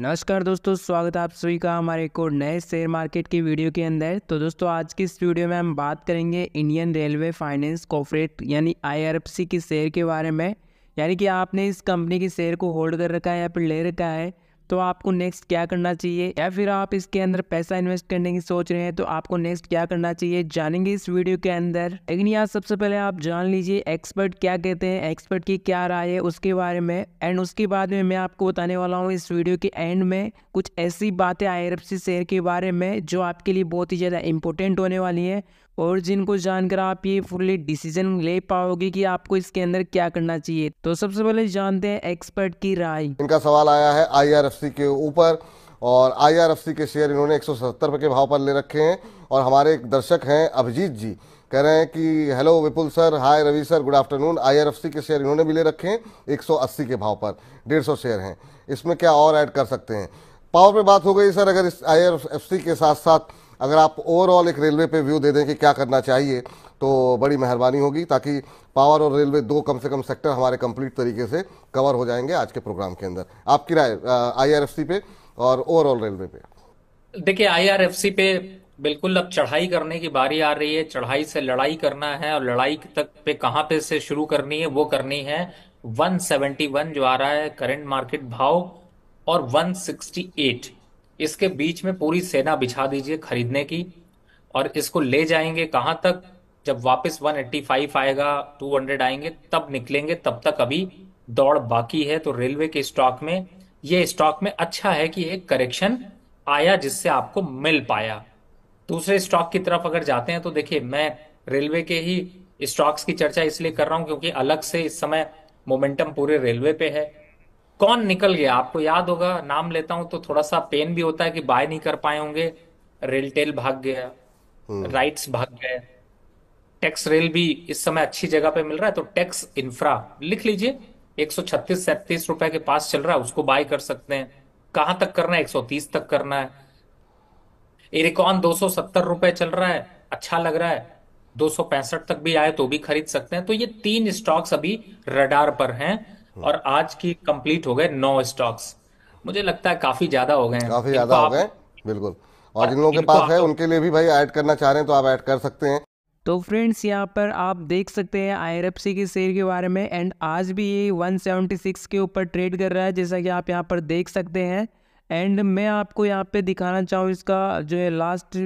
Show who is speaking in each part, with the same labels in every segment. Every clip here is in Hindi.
Speaker 1: नमस्कार दोस्तों स्वागत है आप सभी का हमारे एक और नए शेयर मार्केट की वीडियो के अंदर तो दोस्तों आज की इस वीडियो में हम बात करेंगे इंडियन रेलवे फाइनेंस कॉपोरेट यानी आईआरएफसी के शेयर के बारे में यानी कि आपने इस कंपनी के शेयर को होल्ड कर रखा है या फिर ले रखा है तो आपको नेक्स्ट क्या करना चाहिए या फिर आप इसके अंदर पैसा इन्वेस्ट करने की सोच रहे हैं तो आपको नेक्स्ट क्या करना चाहिए जानेंगे इस वीडियो के अंदर लेकिन यहाँ सबसे पहले आप जान लीजिए एक्सपर्ट क्या कहते हैं एक्सपर्ट की क्या राय है उसके बारे में एंड उसके बाद में मैं आपको बताने वाला हूँ इस वीडियो के एंड में कुछ ऐसी बातें आई शेयर के बारे में जो आपके लिए बहुत ही ज़्यादा इंपॉर्टेंट होने वाली है और जिनको जानकर आप ये फुल्ली डिसीजन ले पाओगे कि आपको इसके अंदर
Speaker 2: क्या करना चाहिए तो सबसे पहले जानते हैं एक्सपर्ट की राय इनका सवाल आया है आई आर एफ के ऊपर और आई के शेयर इन्होंने 170 के भाव पर ले रखे हैं और हमारे एक दर्शक हैं अभिजीत जी कह रहे हैं कि hello Vipul sir hi Ravi sir good afternoon आई के शेयर इन्होंने भी ले रखे हैं 180 के भाव पर 150 शेयर हैं इसमें क्या और ऐड कर सकते हैं पावर पे बात हो गई सर अगर इस आई के साथ साथ अगर आप ओवरऑल एक रेलवे पे व्यू दे दें कि क्या करना चाहिए तो बड़ी मेहरबानी होगी ताकि पावर और रेलवे दो कम से कम सेक्टर हमारे कंप्लीट तरीके से कवर हो जाएंगे आज के प्रोग्राम के अंदर आपकी राय आईआरएफसी पे और ओवरऑल रेलवे पे
Speaker 3: देखिए आईआरएफसी पे बिल्कुल अब चढ़ाई करने की बारी आ रही है चढ़ाई से लड़ाई करना है और लड़ाई तक पे कहाँ पे से शुरू करनी है वो करनी है 171 जो आ रहा है करंट मार्केट भाव और 168 इसके बीच में पूरी सेना बिछा दीजिए खरीदने की और इसको ले जाएंगे कहाँ तक जब वापस 185 आएगा 200 आएंगे तब निकलेंगे तब तक अभी दौड़ बाकी है तो रेलवे के स्टॉक में ये स्टॉक में अच्छा है कि एक करेक्शन आया जिससे आपको मिल पाया दूसरे स्टॉक की तरफ अगर जाते हैं तो देखिए मैं रेलवे के ही स्टॉक्स की चर्चा इसलिए कर रहा हूं क्योंकि अलग से इस समय मोमेंटम पूरे रेलवे पे है कौन निकल गया आपको याद होगा नाम लेता हूं तो थोड़ा सा पेन भी होता है कि बाय नहीं कर पाए होंगे रेलटेल भाग गया राइट्स हम्म। भाग गए टैक्स रेल भी इस समय अच्छी जगह पे मिल रहा है तो टैक्स इंफ्रा लिख लीजिए एक सौ छत्तीस रुपए के पास चल रहा है उसको बाय कर सकते हैं कहां तक करना है एक सौ तीस तक करना है एरिकॉन दो सौ सत्तर रुपए चल रहा है अच्छा लग रहा है दो सौ पैंसठ तक भी आए तो भी खरीद सकते हैं तो ये तीन स्टॉक्स अभी रडार पर हैं और आज की कंप्लीट हो गए नौ स्टॉक्स मुझे लगता है काफी ज्यादा हो गए हैं
Speaker 2: काफी ज्यादा हो गए बिल्कुल और जिन लोगों के पास है उनके लिए भी भाई ऐड करना चाह रहे हैं तो आप ऐड कर सकते हैं तो फ्रेंड्स यहाँ पर आप देख सकते हैं आई के शेयर के बारे में
Speaker 1: एंड आज भी ये 176 के ऊपर ट्रेड कर रहा है जैसा कि आप यहाँ पर देख सकते हैं एंड मैं आपको यहाँ पे दिखाना चाहूँ इसका जो है लास्ट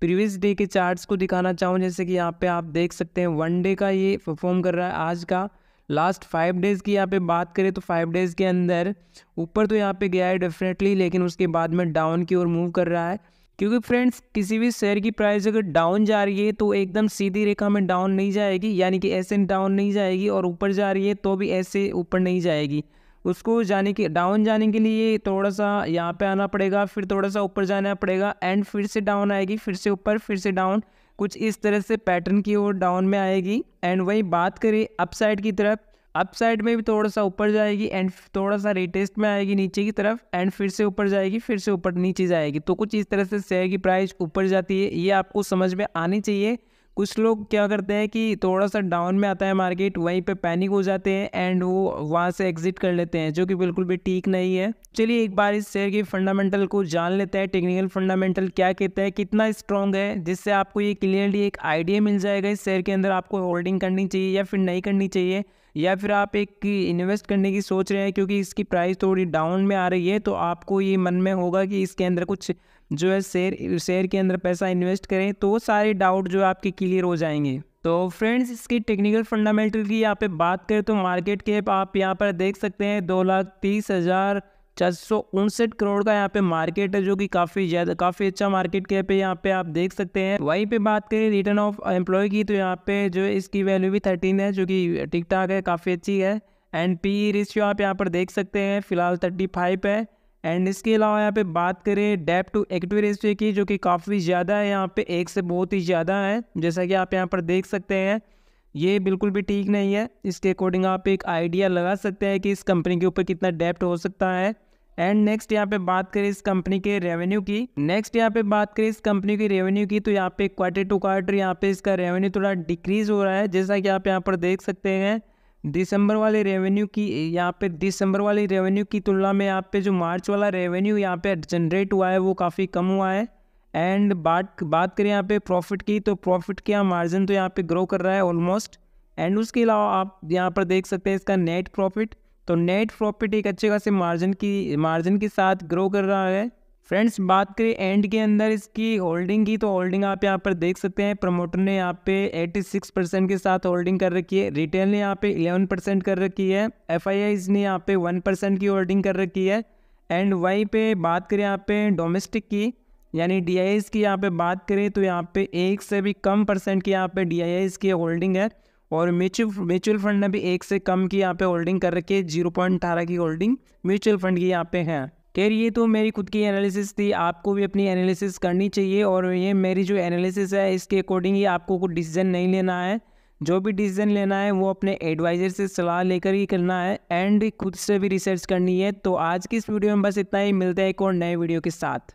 Speaker 1: प्रीवियस डे के चार्ट्स को दिखाना चाहूँ जैसे कि यहाँ पे आप देख सकते हैं वन डे का ये परफॉर्म कर रहा है आज का लास्ट फाइव डेज़ की यहाँ पे बात करें तो फाइव डेज़ के अंदर ऊपर तो यहाँ पे गया है डेफिनेटली लेकिन उसके बाद में डाउन की ओर मूव कर रहा है क्योंकि फ्रेंड्स किसी भी शेयर की प्राइस अगर डाउन जा रही है तो एकदम सीधी रेखा में डाउन नहीं जाएगी यानी कि ऐसे डाउन नहीं जाएगी और ऊपर जा रही है तो भी ऐसे ऊपर नहीं जाएगी उसको जाने के डाउन जाने के लिए थोड़ा सा यहाँ पे आना पड़ेगा फिर थोड़ा सा ऊपर जाना पड़ेगा एंड फिर से डाउन आएगी फिर से ऊपर फिर से डाउन कुछ इस तरह से पैटर्न की ओर डाउन में आएगी एंड वही बात करें अपसाइड की तरफ अप साइड में भी थोड़ा सा ऊपर जाएगी एंड थोड़ा सा रिटेस्ट में आएगी नीचे की तरफ एंड फिर से ऊपर जाएगी फिर से ऊपर नीचे जाएगी तो कुछ इस तरह से शेयर की प्राइस ऊपर जाती है ये आपको समझ में आनी चाहिए कुछ लोग क्या करते हैं कि थोड़ा सा डाउन में आता है मार्केट वहीं पे पैनिक हो जाते हैं एंड वो वहाँ से एग्जिट कर लेते हैं जो कि बिल्कुल भी ठीक नहीं है चलिए एक बार इस शेयर की फंडामेंटल को जान लेते हैं टेक्निकल फंडामेंटल क्या कहते हैं कितना स्ट्रॉन्ग है जिससे आपको ये क्लियरली एक आइडिया मिल जाएगा इस शेयर के अंदर आपको होल्डिंग करनी चाहिए या फिर नहीं करनी चाहिए या फिर आप एक इन्वेस्ट करने की सोच रहे हैं क्योंकि इसकी प्राइस थोड़ी डाउन में आ रही है तो आपको ये मन में होगा कि इसके अंदर कुछ जो है शेयर शेयर के अंदर पैसा इन्वेस्ट करें तो वो सारे डाउट जो आपके क्लियर हो जाएंगे तो फ्रेंड्स इसकी टेक्निकल फंडामेंटल की यहाँ पे बात करें तो मार्केट के आप यहाँ पर देख सकते हैं दो लाख तीस हज़ार चार सौ उनसठ करोड़ का यहाँ पे मार्केट है जो कि काफ़ी ज़्यादा काफ़ी अच्छा मार्केट कैप है यहाँ पे आप देख सकते हैं वहीं पे बात करें रिटर्न ऑफ एम्प्लॉय की तो यहाँ पे जो है इसकी वैल्यू भी थर्टीन है जो कि ठीक ठाक है काफ़ी अच्छी है एंड पी रेशियो आप यहाँ पर देख सकते हैं फिलहाल थर्टी फाइव है एंड इसके अलावा यहाँ पे बात करें डेप टू एक्टिव रेशियो की जो कि काफ़ी ज़्यादा है यहाँ पे एक से बहुत ही ज़्यादा है जैसा कि आप यहाँ पर देख सकते हैं ये बिल्कुल भी ठीक नहीं है इसके अकॉर्डिंग आप एक आइडिया लगा सकते हैं कि इस कंपनी के ऊपर कितना डेप्ट हो सकता है एंड नेक्स्ट यहाँ पे बात करें इस कंपनी के रेवेन्यू की नेक्स्ट यहाँ पे बात करें इस कंपनी की रेवेन्यू की तो यहाँ पे क्वार्टर टू क्वार्टर यहाँ पे इसका रेवेन्यू थोड़ा डिक्रीज हो रहा है जैसा कि आप यहाँ पर देख सकते हैं दिसंबर वाले रेवेन्यू की यहाँ पे दिसंबर वाले रेवेन्यू की तुलना में यहाँ पे जो मार्च वाला रेवेन्यू यहाँ पे जनरेट हुआ है वो काफ़ी कम हुआ है एंड बात बात करें यहाँ पे प्रॉफिट की तो प्रॉफिट का मार्जिन तो यहाँ पे ग्रो कर रहा है ऑलमोस्ट एंड उसके अलावा आप यहाँ पर देख सकते हैं इसका नेट प्रॉफिट तो नेट प्रॉफिट एक अच्छे खासे मार्जिन की मार्जिन के साथ ग्रो कर रहा है फ्रेंड्स बात करें एंड के अंदर इसकी होल्डिंग की तो होल्डिंग आप यहाँ पर देख सकते हैं प्रमोटर ने यहाँ पे 86 परसेंट के साथ होल्डिंग कर रखी है रिटेल ने यहाँ पे 11 परसेंट कर रखी है एफ ने यहाँ पे 1 परसेंट की होल्डिंग कर रखी है एंड वाई पे बात करें यहाँ पे डोमेस्टिक की यानी डी की यहाँ पे बात करें तो यहाँ पे एक से भी कम परसेंट की यहाँ पे डी की होल्डिंग है और म्यूचुअल म्यूचुअल फंड ने भी एक से कम की यहाँ पे होल्डिंग कर रखी है जीरो पॉइंट अठारह की होल्डिंग म्यूचुअल फंड की यहाँ पे है खैर ये तो मेरी खुद की एनालिसिस थी आपको भी अपनी एनालिसिस करनी चाहिए और ये मेरी जो एनालिसिस है इसके अकॉर्डिंग ही आपको कोई डिसीजन नहीं लेना है जो भी डिसीजन लेना है वो अपने एडवाइज़र से सलाह लेकर ही करना है एंड खुद से भी रिसर्च करनी है तो आज की इस वीडियो में बस इतना ही मिलता है एक और नए वीडियो के साथ